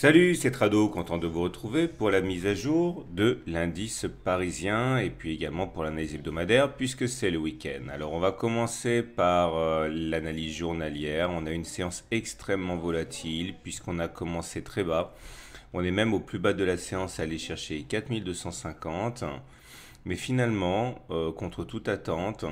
Salut, c'est Trado, content de vous retrouver pour la mise à jour de l'indice parisien et puis également pour l'analyse hebdomadaire puisque c'est le week-end. Alors on va commencer par euh, l'analyse journalière. On a une séance extrêmement volatile puisqu'on a commencé très bas. On est même au plus bas de la séance à aller chercher 4250. Mais finalement, euh, contre toute attente,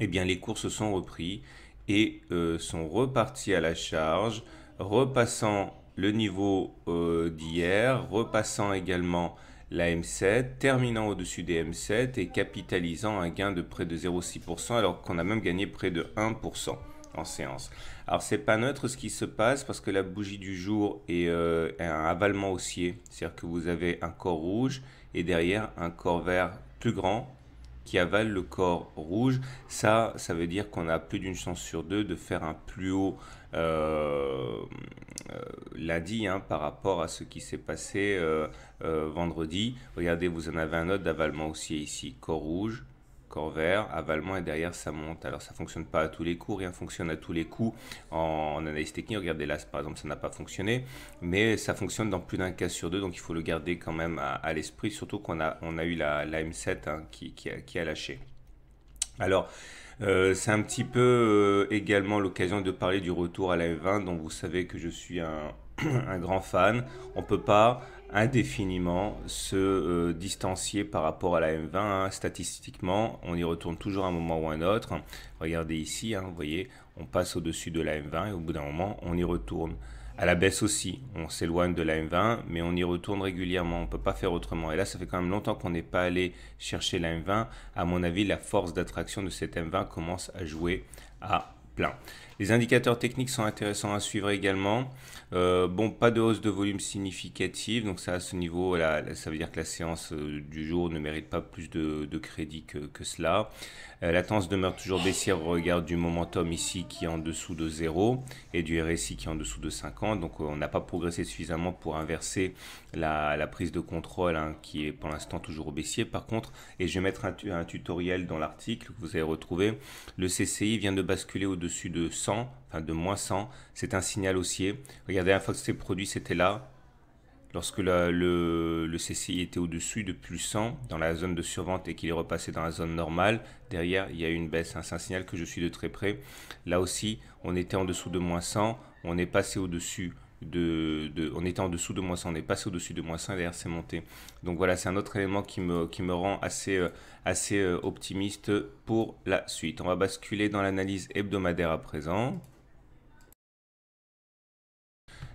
eh bien les cours se sont repris et euh, sont repartis à la charge repassant le niveau euh, d'hier, repassant également la M7, terminant au-dessus des M7 et capitalisant un gain de près de 0,6% alors qu'on a même gagné près de 1% en séance. Alors c'est pas neutre ce qui se passe parce que la bougie du jour est, euh, un avalement haussier, c'est-à-dire que vous avez un corps rouge et derrière un corps vert plus grand qui le corps rouge. Ça, ça veut dire qu'on a plus d'une chance sur deux de faire un plus haut euh, euh, lundi hein, par rapport à ce qui s'est passé euh, vendredi. Regardez, vous en avez un autre d'avalement aussi ici, corps rouge corps vert Avalement et derrière ça monte. Alors ça fonctionne pas à tous les coups, rien fonctionne à tous les coups en, analyse technique. Regardez là, par exemple, ça n'a pas fonctionné, mais ça fonctionne dans plus d'un cas sur deux, donc il faut le garder quand même à, l'esprit, surtout qu'on a, on a eu la, M7 hein, qui, a, lâché. Alors, euh, c'est un petit peu euh, également l'occasion de parler du retour à la M20, dont vous savez que je suis un, un grand fan. On peut pas indéfiniment se euh, distancier par rapport à la M20. Hein. Statistiquement, on y retourne toujours à un moment ou un autre. Regardez ici, hein, vous voyez, on passe au-dessus de la M20 et au bout d'un moment, on y retourne. À la baisse aussi, on s'éloigne de la M20, mais on y retourne régulièrement, on ne peut pas faire autrement. Et là, ça fait quand même longtemps qu'on n'est pas allé chercher la M20. À mon avis, la force d'attraction de cette M20 commence à jouer à plein. Les indicateurs techniques sont intéressants à suivre également. Euh, bon, pas de hausse de volume significative, donc ça à ce niveau, là, ça veut dire que la séance euh, du jour ne mérite pas plus de, crédit que, cela. Euh, la tendance demeure toujours baissière au regard du momentum ici qui est en dessous de 0 et du RSI qui est en dessous de 50, donc on n'a pas progressé suffisamment pour inverser la, prise de contrôle hein, qui est pour l'instant toujours baissier. Par contre, et je vais mettre un, un tutoriel dans l'article que vous allez retrouver, le CCI vient de basculer au-dessus de 100 enfin de moins 100, c'est un signal haussier. Regardez, la fois que c'était produit, c'était là. Lorsque le, le, CCI était au-dessus de plus 100 dans la zone de survente et qu'il est repassé dans la zone normale, derrière, il y a eu une baisse. Hein, c'est un signal que je suis de très près. Là aussi, on était en dessous de moins 100, on est passé au-dessus de, de, on était en dessous de moins 100, on est passé au-dessus de moins 100 et derrière c'est monté. Donc voilà, c'est un autre élément qui me, rend assez euh, euh, optimiste pour la suite. On va basculer dans l'analyse hebdomadaire à présent.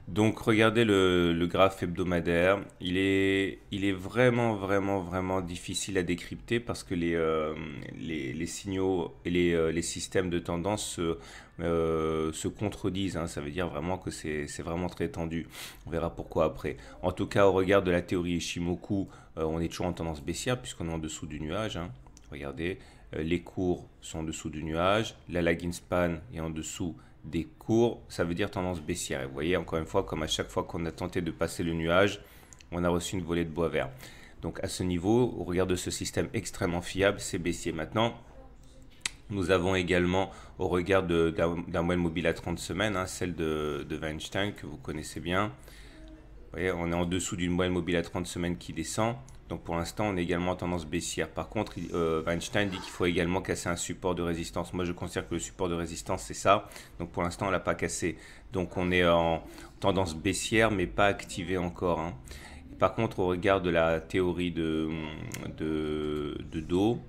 Donc regardez le, graphe hebdomadaire, il est, il est vraiment vraiment vraiment difficile à décrypter parce que les, euh, les, signaux et euh, les, systèmes de tendance se, euh, contredisent, hein. ça veut dire vraiment que c'est vraiment très tendu, on verra pourquoi après. En tout cas au regard de la théorie Ishimoku, on est toujours en tendance baissière puisqu'on est en dessous du nuage, hein. regardez, les cours sont en dessous du nuage, la lagging span est en dessous des cours, ça veut dire tendance baissière. Et vous voyez, encore une fois, comme à chaque fois qu'on a tenté de passer le nuage, on a reçu une volée de bois vert. Donc à ce niveau, au regard de ce système extrêmement fiable, c'est baissier. Maintenant, nous avons également, au regard d'un moelle mobile à 30 semaines, hein, celle de, Weinstein, que vous connaissez bien, vous voyez, on est en dessous d'une moelle mobile à 30 semaines qui descend. Donc pour l'instant, on est également en tendance baissière. Par contre, euh, Einstein dit qu'il faut également casser un support de résistance. Moi, je considère que le support de résistance, c'est ça. Donc pour l'instant, on l'a pas cassé. Donc on est en tendance baissière, mais pas activé encore. Hein. Par contre, au regard de la théorie de, de, Do,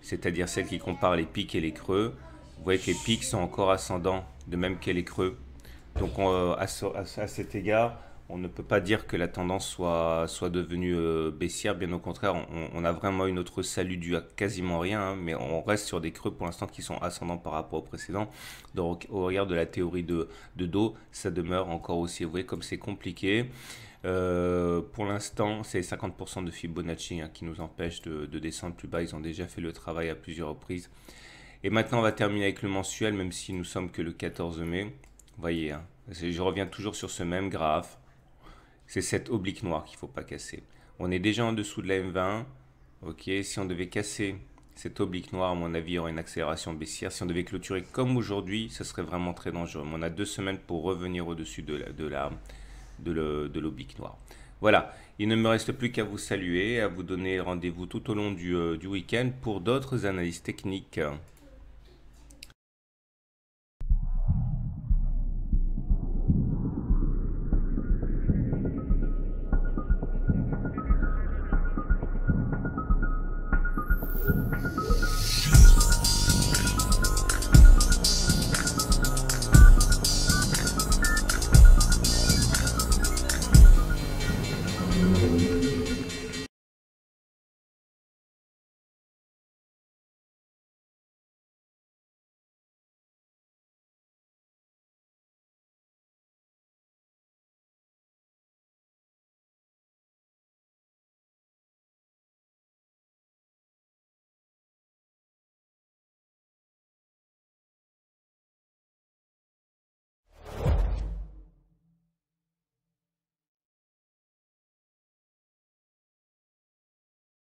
c'est-à-dire celle qui compare les pics et les creux, vous voyez que les pics sont encore ascendants, de même que les creux. Donc euh, à cet égard, on ne peut pas dire que la tendance soit, soit devenue euh, baissière, bien au contraire, on, a vraiment une autre salut dû à quasiment rien, hein, mais on reste sur des creux pour l'instant qui sont ascendants par rapport au précédent. Donc au regard de la théorie de, de ça demeure encore aussi, vous voyez comme c'est compliqué. Euh, pour l'instant, c'est 50% de Fibonacci hein, qui nous empêche de, descendre plus bas, ils ont déjà fait le travail à plusieurs reprises. Et maintenant, on va terminer avec le mensuel, même si nous sommes que le 14 mai. Vous voyez, hein, je reviens toujours sur ce même graphe c'est cette oblique noire qu'il ne faut pas casser. On est déjà en dessous de la M20. Ok, si on devait casser cette oblique noire, à mon avis, il y aurait une accélération baissière. Si on devait clôturer comme aujourd'hui, ce serait vraiment très dangereux. on a deux semaines pour revenir au-dessus de la, de l'oblique noire. Voilà, il ne me reste plus qu'à vous saluer, à vous donner rendez-vous tout au long du, euh, du week-end pour d'autres analyses techniques. Thank you.